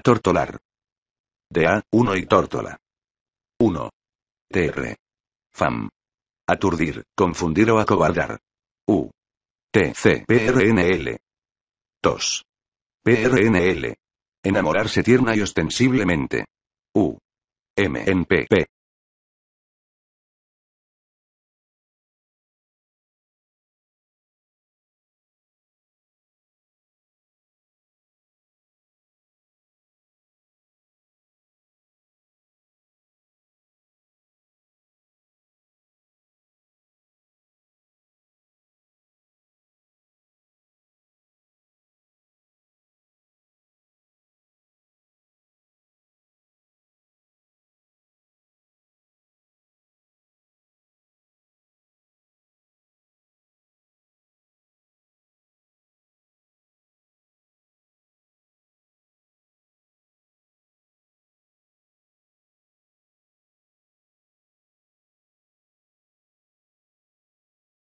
tortolar. De A, 1 y tórtola. 1. TR. FAM. Aturdir, confundir o acobardar. U. TC. PRNL. 2. PRNL. Enamorarse tierna y ostensiblemente. U. M. N. P.